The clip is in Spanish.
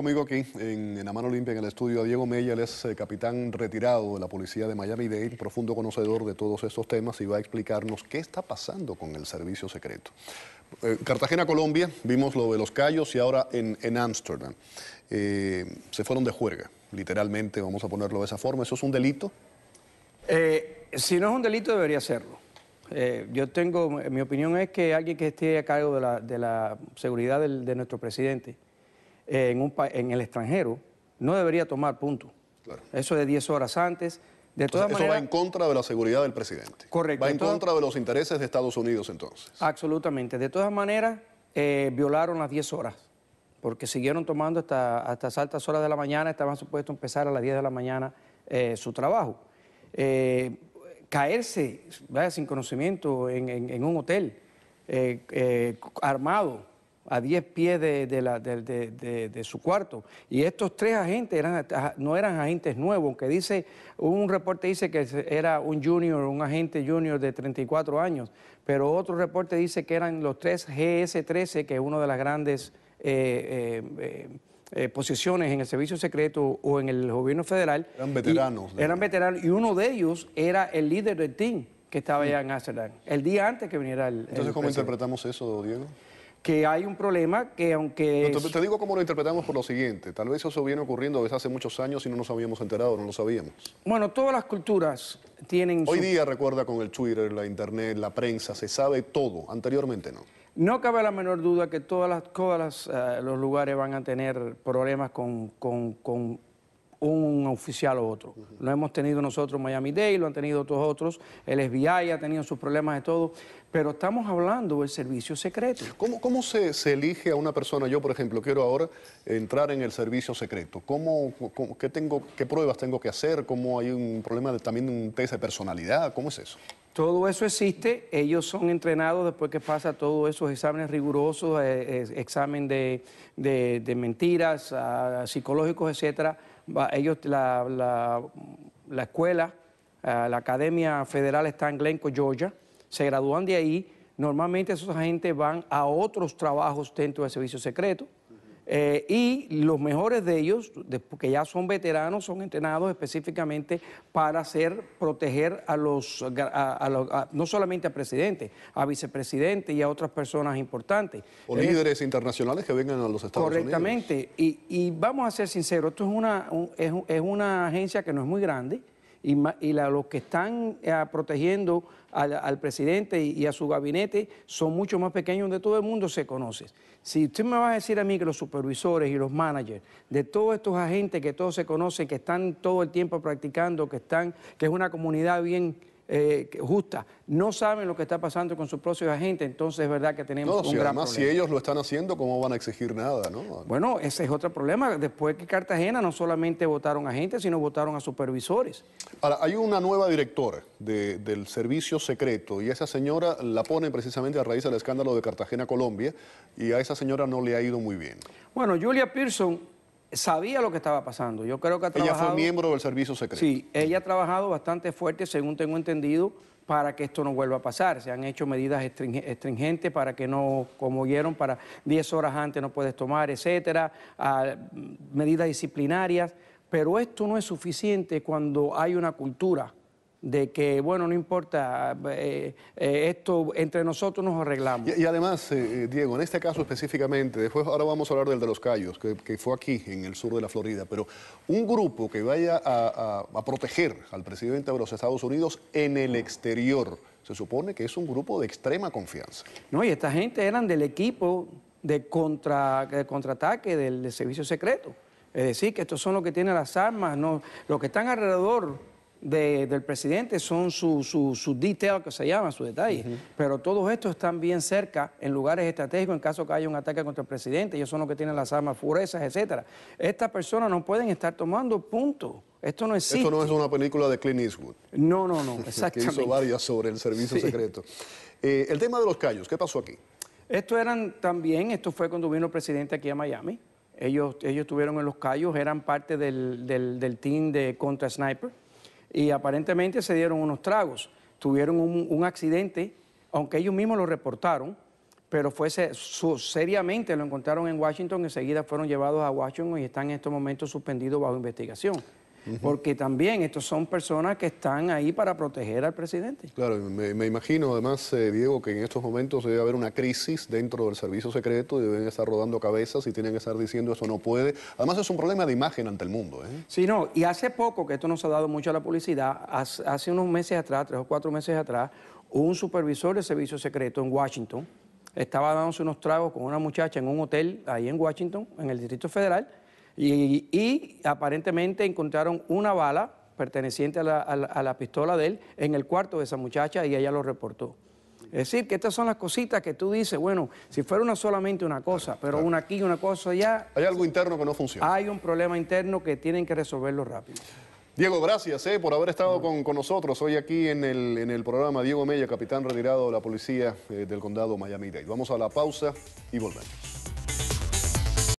Conmigo aquí en, la mano limpia en el estudio a Diego Mella, es eh, capitán retirado de la policía de Miami-Dade, profundo conocedor de todos estos temas y va a explicarnos qué está pasando con el servicio secreto. Eh, Cartagena, Colombia, vimos lo de los callos y ahora en Amsterdam, eh, se fueron de juerga, literalmente, vamos a ponerlo de esa forma. ¿Eso es un delito? si no es un delito, debería serlo. yo tengo, mi opinión es que alguien que esté a cargo de la, seguridad de nuestro presidente en, un, en el extranjero, no debería tomar punto. Eso de 10 horas antes. De todas maneras, eso va en contra de la seguridad del presidente. Correcto. Va en contra de los intereses de Estados Unidos entonces. Absolutamente. De todas maneras, eh, violaron las 10 horas, porque siguieron tomando hasta, hasta las altas horas de la mañana, estaban supuestos a empezar a las 10 de la mañana eh, su trabajo. Eh, caerse, sin conocimiento en un hotel, armado, a 10 pies de, de, su cuarto. Y estos tres agentes eran, no eran agentes nuevos, aunque dice, un reporte dice que era un junior, un agente junior de 34 años, pero otro reporte dice que eran los tres GS-13, que es una de las grandes... Eh, eh, eh, posiciones en el servicio secreto o en el gobierno federal. Eran veteranos. eran veteranos y uno de ellos era el líder del team que estaba allá en Amsterdam, el día antes que viniera el... Entonces, ¿cómo interpretamos eso, Diego? que hay un problema que aunque... te, digo cómo lo interpretamos por lo siguiente, tal vez eso viene ocurriendo desde hace muchos años y no nos habíamos enterado, no lo sabíamos. Bueno, todas las culturas tienen... Hoy día recuerda con el Twitter, la Internet, la prensa, se sabe todo, anteriormente no. No cabe la menor duda que todas las, todas eh, los lugares van a tener problemas con un oficial u otro. Lo hemos tenido nosotros Miami Day, lo han tenido otros, el FBI ha tenido sus problemas de todo, pero estamos hablando del servicio secreto. ¿Cómo, se, elige a una persona? Yo, por ejemplo, quiero ahora entrar en el servicio secreto. ¿Cómo, qué, tengo, ¿Qué pruebas tengo que hacer? ¿Cómo hay un problema de, también de un test de personalidad? ¿Cómo es eso? Todo eso existe, ellos son entrenados después que pasa todos esos exámenes rigurosos, exámenes eh, eh, examen de, mentiras, ah, psicológicos, etcétera. Ellos, la, escuela, ah, la Academia Federal está en Glencoe, Georgia, se gradúan de ahí. Normalmente esos agentes van a otros trabajos dentro del servicio secreto, eh, y los mejores de ellos, que ya son veteranos, son entrenados específicamente para hacer proteger a los, no solamente al presidente, a vicepresidente y a otras personas importantes. O líderes internacionales que vengan a los Estados Unidos. Correctamente. Y, y, vamos a ser sinceros, esto es una, es, es una agencia que no es muy grande y, la, los que están eh, protegiendo al, presidente y, a su gabinete son mucho más pequeños donde todo el mundo se conoce. Si usted me va a decir a mí que los supervisores y los managers de todos estos agentes que todos se conocen, que están todo el tiempo practicando, que están, que es una comunidad bien eh, justa, no saben lo que está pasando con su propio agente, entonces es verdad que tenemos un gran problema. si ellos lo están haciendo, ¿cómo van a exigir nada? No? Bueno, ese es otro problema. Después que Cartagena no solamente votaron a gente, sino votaron a supervisores. Ahora, hay una nueva directora del servicio secreto y esa señora la pone precisamente a raíz del escándalo de Cartagena, Colombia, y a esa señora no le ha ido muy bien. Bueno, Julia Pearson sabía lo que estaba pasando. Yo creo que Ella fue miembro del servicio secreto. Sí, ella ha trabajado bastante fuerte, según tengo entendido, para que esto no vuelva a pasar. Se han hecho medidas estringentes para que no, como oyeron, para 10 horas antes no puedes tomar, etcétera, mm, medidas disciplinarias. Pero esto no es suficiente cuando hay una cultura de que, bueno, no importa, eh, eh, esto entre nosotros nos arreglamos. Y, además, eh, Diego, en este caso específicamente, después ahora vamos a hablar del de los Cayos, que, fue aquí, en el sur de la Florida, pero un grupo que vaya a, proteger al presidente de los Estados Unidos en el exterior, se supone que es un grupo de extrema confianza. No, y esta gente eran del equipo de, contra, contraataque del, servicio secreto. Es decir, que estos son los que tienen las armas, no, los que están alrededor del presidente son sus su, que se llaman, sus detalles. Pero todos estos están bien cerca, en lugares estratégicos, en caso que haya un ataque contra el presidente. Ellos son los que tienen las armas furezas, etcétera. Estas personas no pueden estar tomando punto. Esto no es Esto no es una película de Clint Eastwood. No, no, no, exactamente. que hizo varias sobre el servicio secreto. Eh, el tema de los callos, ¿qué pasó aquí? Esto eran también, esto fue cuando vino el presidente aquí a Miami. Ellos, ellos estuvieron en los callos, eran parte del, del, del team de Contra Sniper y aparentemente se dieron unos tragos. Tuvieron un, accidente, aunque ellos mismos lo reportaron, pero fue seriamente lo encontraron en Washington, enseguida fueron llevados a Washington y están en estos momentos suspendidos bajo investigación porque también estos son personas que están ahí para proteger al presidente. Claro, me, imagino además, eh, Diego, que en estos momentos debe haber una crisis dentro del servicio secreto y deben estar rodando cabezas y tienen que estar diciendo eso no puede. Además es un problema de imagen ante el mundo. ¿eh? Sí, no, y hace poco, que esto nos ha dado mucho a la publicidad, hace, unos meses atrás, tres o cuatro meses atrás, un supervisor del servicio secreto en Washington estaba dándose unos tragos con una muchacha en un hotel ahí en Washington, en el Distrito Federal, y, aparentemente encontraron una bala perteneciente a la, pistola de él en el cuarto de esa muchacha y ella lo reportó. Es decir, que estas son las cositas que tú dices, bueno, si fuera una solamente una cosa, pero una aquí y una cosa allá... Hay algo interno que no funciona. Hay un problema interno que tienen que resolverlo rápido. Diego, gracias eh, por haber estado con, nosotros hoy aquí en el, programa. Diego Mella, capitán retirado de la policía eh, del condado Miami-Dade. Vamos a la pausa y volvemos.